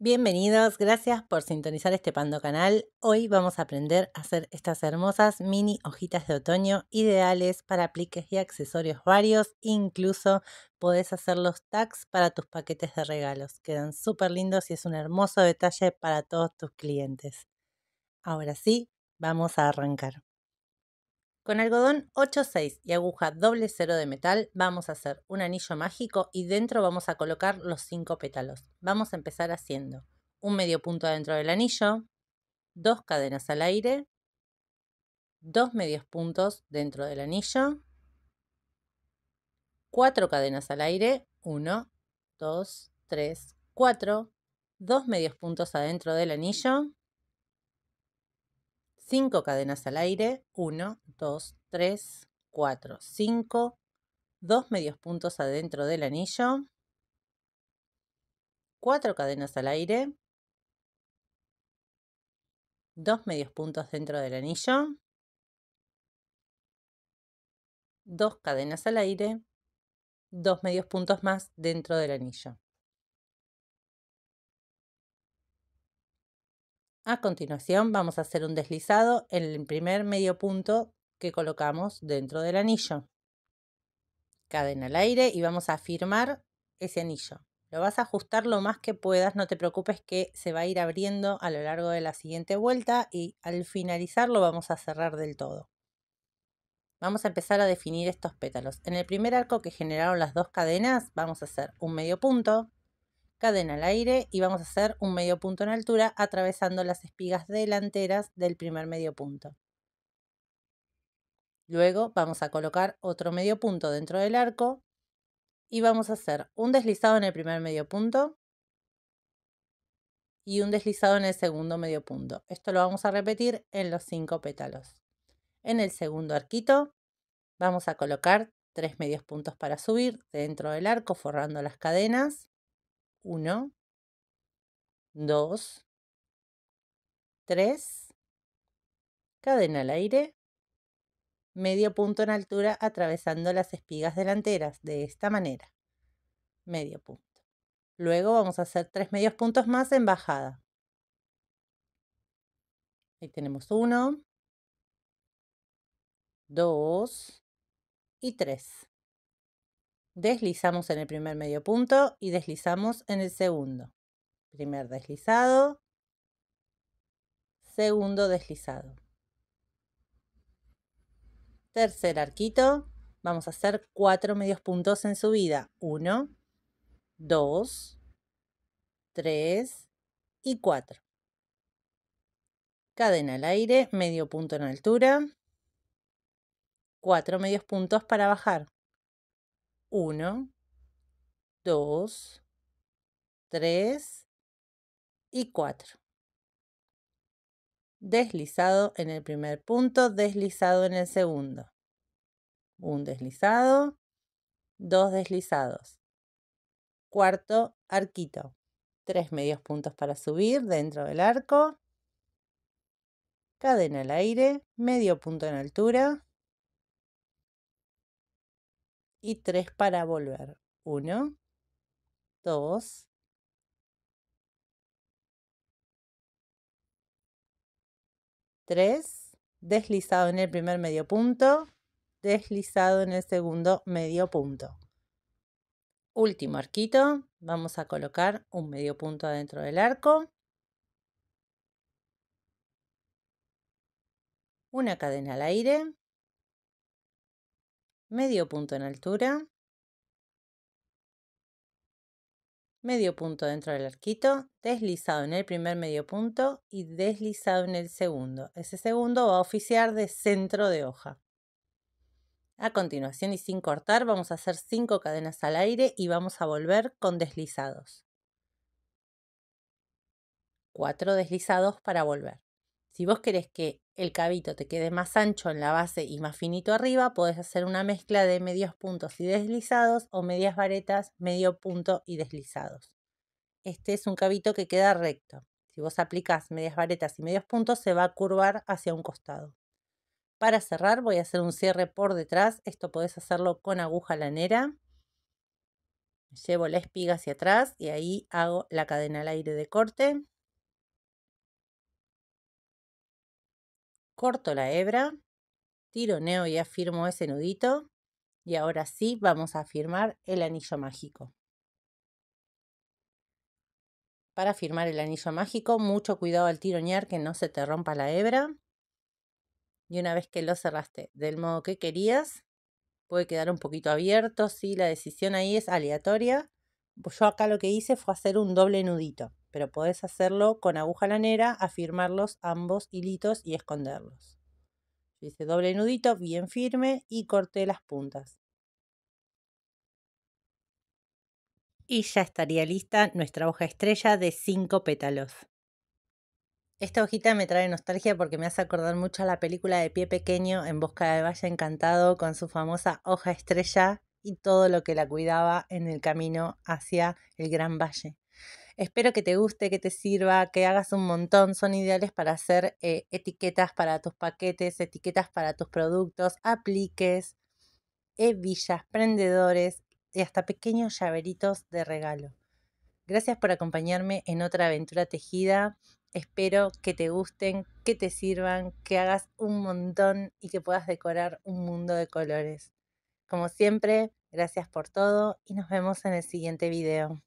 Bienvenidos, gracias por sintonizar este Pando Canal. Hoy vamos a aprender a hacer estas hermosas mini hojitas de otoño ideales para apliques y accesorios varios. Incluso podés hacer los tags para tus paquetes de regalos. Quedan súper lindos y es un hermoso detalle para todos tus clientes. Ahora sí, vamos a arrancar. Con algodón 8-6 y aguja doble cero de metal vamos a hacer un anillo mágico y dentro vamos a colocar los 5 pétalos. Vamos a empezar haciendo un medio punto adentro del anillo, dos cadenas al aire, dos medios puntos dentro del anillo, cuatro cadenas al aire, 1, 2, 3, 4, dos medios puntos adentro del anillo, 5 cadenas al aire, 1, 2, 3, 4, 5, 2 medios puntos adentro del anillo, 4 cadenas al aire, 2 medios puntos dentro del anillo, 2 cadenas al aire, 2 medios puntos más dentro del anillo. A continuación vamos a hacer un deslizado en el primer medio punto que colocamos dentro del anillo. Cadena al aire y vamos a firmar ese anillo. Lo vas a ajustar lo más que puedas, no te preocupes que se va a ir abriendo a lo largo de la siguiente vuelta y al finalizar lo vamos a cerrar del todo. Vamos a empezar a definir estos pétalos. En el primer arco que generaron las dos cadenas vamos a hacer un medio punto, cadena al aire y vamos a hacer un medio punto en altura atravesando las espigas delanteras del primer medio punto. Luego vamos a colocar otro medio punto dentro del arco y vamos a hacer un deslizado en el primer medio punto y un deslizado en el segundo medio punto. Esto lo vamos a repetir en los cinco pétalos. En el segundo arquito vamos a colocar tres medios puntos para subir dentro del arco forrando las cadenas 1, 2, 3, cadena al aire, medio punto en altura atravesando las espigas delanteras, de esta manera, medio punto. Luego vamos a hacer tres medios puntos más en bajada. Ahí tenemos 1, 2 y 3 deslizamos en el primer medio punto y deslizamos en el segundo. Primer deslizado, segundo deslizado. Tercer arquito, vamos a hacer cuatro medios puntos en subida. Uno, dos, tres y cuatro. Cadena al aire, medio punto en altura, cuatro medios puntos para bajar. 1, 2, 3 y 4. Deslizado en el primer punto, deslizado en el segundo. Un deslizado, dos deslizados. Cuarto arquito. Tres medios puntos para subir dentro del arco. Cadena al aire, medio punto en altura, y tres para volver. Uno, dos, tres, deslizado en el primer medio punto, deslizado en el segundo medio punto. Último arquito, vamos a colocar un medio punto adentro del arco. Una cadena al aire, medio punto en altura, medio punto dentro del arquito, deslizado en el primer medio punto y deslizado en el segundo. Ese segundo va a oficiar de centro de hoja. A continuación y sin cortar vamos a hacer 5 cadenas al aire y vamos a volver con deslizados. 4 deslizados para volver. Si vos querés que el cabito te quede más ancho en la base y más finito arriba, podés hacer una mezcla de medios puntos y deslizados o medias varetas, medio punto y deslizados. Este es un cabito que queda recto. Si vos aplicás medias varetas y medios puntos, se va a curvar hacia un costado. Para cerrar voy a hacer un cierre por detrás. Esto podés hacerlo con aguja lanera. Llevo la espiga hacia atrás y ahí hago la cadena al aire de corte. corto la hebra, tironeo y afirmo ese nudito y ahora sí vamos a firmar el anillo mágico. Para firmar el anillo mágico, mucho cuidado al tironear que no se te rompa la hebra. Y una vez que lo cerraste del modo que querías, puede quedar un poquito abierto, si la decisión ahí es aleatoria. Yo acá lo que hice fue hacer un doble nudito pero podés hacerlo con aguja lanera, afirmarlos ambos hilitos y esconderlos. hice doble nudito bien firme y corté las puntas. Y ya estaría lista nuestra hoja estrella de 5 pétalos. Esta hojita me trae nostalgia porque me hace acordar mucho a la película de Pie Pequeño en Busca de Valle Encantado con su famosa hoja estrella y todo lo que la cuidaba en el camino hacia el Gran Valle. Espero que te guste, que te sirva, que hagas un montón. Son ideales para hacer eh, etiquetas para tus paquetes, etiquetas para tus productos, apliques, hebillas, prendedores y hasta pequeños llaveritos de regalo. Gracias por acompañarme en otra aventura tejida. Espero que te gusten, que te sirvan, que hagas un montón y que puedas decorar un mundo de colores. Como siempre, gracias por todo y nos vemos en el siguiente video.